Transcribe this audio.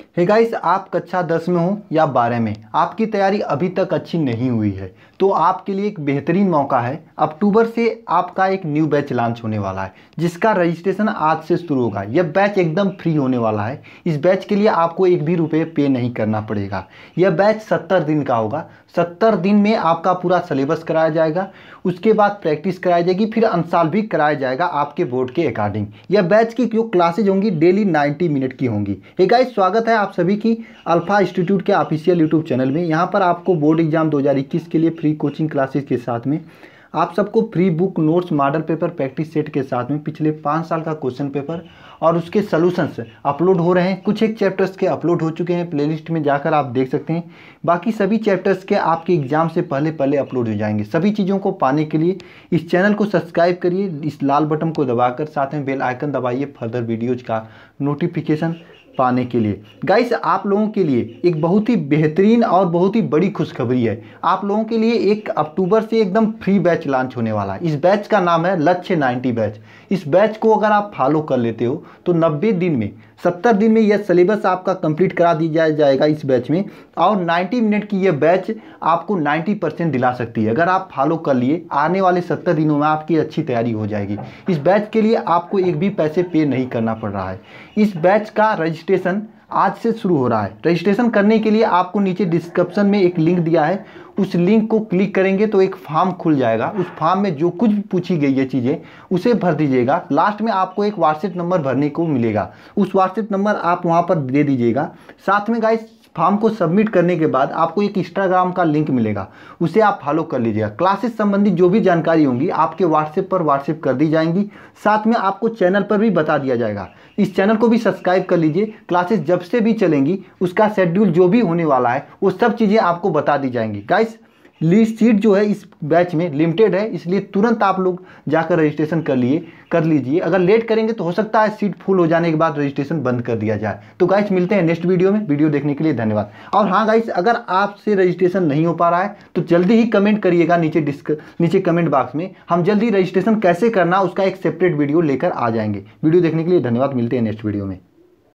हे hey guys आप कक्षा दस में हो या बारह में आपकी तैयारी अभी तक अच्छी नहीं हुई है तो आपके लिए एक बेहतरीन मौका है अक्टूबर से आपका एक न्यू बैच लॉन्च होने वाला है जिसका रजिस्ट्रेशन आज से शुरू होगा यह बैच एकदम फ्री होने वाला है इस बैच के लिए आपको एक भी रुपये पे नहीं करना पड़ेगा यह बैच सत्तर दिन का होगा सत्तर दिन में आपका पूरा सिलेबस कराया जाएगा उसके बाद प्रैक्टिस कराई जाएगी फिर अनसाल भी कराया जाएगा आपके बोर्ड के अकॉर्डिंग यह बैच की जो क्लासेज होंगी डेली नाइन्टी मिनट की होंगी हे गाइस स्वागत स्वागत है आप सभी की अल्फा इंस्टीट्यूट के ऑफिशियल यूट्यूब चैनल में यहाँ पर आपको बोर्ड एग्जाम 2021 के लिए फ्री कोचिंग क्लासेस के साथ में आप सबको free book notes model paper practice set के साथ में पिछले पाँच साल का क्वेश्चन पेपर और उसके सोलूशंस अपलोड हो रहे हैं कुछ एक चैप्टर्स के अपलोड हो चुके हैं प्लेलिस्ट में जाकर आप देख सकते हैं बाकी सभी चैप्टर्स के आपके एग्जाम से पहले पहले अपलोड हो जाएंगे सभी चीज़ों को पाने के लिए इस चैनल को सब्सक्राइब करिए इस लाल बटन को दबाकर साथ में बेल आइकन दबाइए फर्दर वीडियोज़ का नोटिफिकेशन पाने के लिए गाइस आप लोगों के लिए एक बहुत ही बेहतरीन और बहुत ही बड़ी खुशखबरी है आप लोगों के लिए एक अक्टूबर से एकदम फ्री बैच लॉन्च होने वाला है इस बैच का नाम है लक्ष्य नाइन्टी बैच इस बैच को अगर आप फॉलो कर लेते हो तो नब्बे दिन में सत्तर दिन में यह सिलेबस आपका कंप्लीट करा दिया जाएगा इस बैच में और 90 मिनट की यह बैच आपको 90 परसेंट दिला सकती है अगर आप फॉलो कर लिए आने वाले सत्तर दिनों में आपकी अच्छी तैयारी हो जाएगी इस बैच के लिए आपको एक भी पैसे पे नहीं करना पड़ रहा है इस बैच का रजिस्ट्रेशन station आज से शुरू हो रहा है रजिस्ट्रेशन करने के लिए आपको नीचे डिस्क्रिप्शन में एक लिंक दिया है उस लिंक को क्लिक करेंगे तो एक फार्म खुल जाएगा उस फार्म में जो कुछ भी पूछी गई है चीज़ें उसे भर दीजिएगा लास्ट में आपको एक व्हाट्सएप नंबर भरने को मिलेगा उस व्हाट्सएप नंबर आप वहाँ पर दे दीजिएगा साथ में गाइस फॉर्म को सबमिट करने के बाद आपको एक इंस्टाग्राम का लिंक मिलेगा उसे आप फॉलो कर लीजिएगा क्लासेस संबंधी जो भी जानकारी होंगी आपके व्हाट्सएप पर व्हाट्सएप कर दी जाएंगी साथ में आपको चैनल पर भी बता दिया जाएगा इस चैनल को भी सब्सक्राइब कर लीजिए क्लासेस जब जब से भी चलेंगी उसका शेड्यूल जो भी होने वाला है वो सब चीज़ें आपको बता दी जाएंगी गाइस लीड सीट जो है इस बैच में लिमिटेड है इसलिए तुरंत आप लोग जाकर रजिस्ट्रेशन कर लिए कर लीजिए अगर लेट करेंगे तो हो सकता है सीट फुल हो जाने के बाद रजिस्ट्रेशन बंद कर दिया जाए तो गाइस मिलते हैं नेक्स्ट वीडियो में वीडियो देखने के लिए धन्यवाद और हाँ गाइस अगर आपसे रजिस्ट्रेशन नहीं हो पा रहा है तो जल्दी ही कमेंट करिएगा नीचे डिस्क नीचे कमेंट बॉक्स में हम जल्दी रजिस्ट्रेशन कैसे करना उसका एक सेपरेट वीडियो लेकर आ जाएंगे वीडियो देखने के लिए धन्यवाद मिलते हैं नेक्स्ट वीडियो में